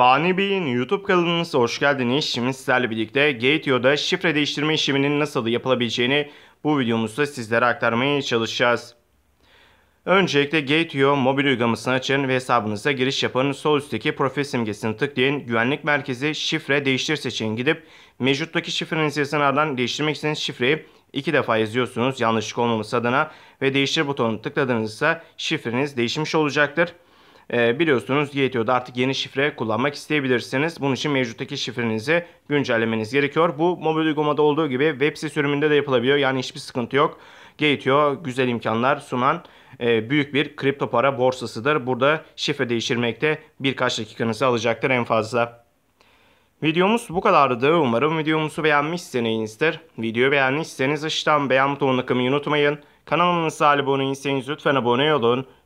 Fani Bey'in YouTube kanalınıza hoş geldiniz. Şimdi sizlerle birlikte Gateio'da şifre değiştirme işleminin nasıl yapılabileceğini bu videomuzda sizlere aktarmaya çalışacağız. Öncelikle Gateio mobil uygulamasını açın ve hesabınıza giriş yapın. Sol üstteki profil simgesini tıklayın. Güvenlik merkezi şifre değiştir seçeneğine gidip mevcuttaki şifrenizi yazanlardan değiştirmek için şifreyi iki defa yazıyorsunuz yanlışlık olmaması adına ve değiştir butonunu tıkladığınızda şifreniz değişmiş olacaktır e, biliyorsunuz Yeetio'da artık yeni şifre kullanmak isteyebilirsiniz. Bunun için mevcuttaki şifrenizi güncellemeniz gerekiyor. Bu mobil uygulamada olduğu gibi web sitesi sürümünde de yapılabiliyor. Yani hiçbir sıkıntı yok. Yeetio güzel imkanlar sunan e, büyük bir kripto para borsasıdır. Burada şifre değiştirmekte birkaç dakikanızı alacaktır en fazla. Videomuz bu kadardı. Umarım videomuzu beğenmişsinizdir. Videoyu beğenmişseniz aşağıdan beğen butonuna kımayı unutmayın. Kanalımıza abone değilseniz lütfen abone olun.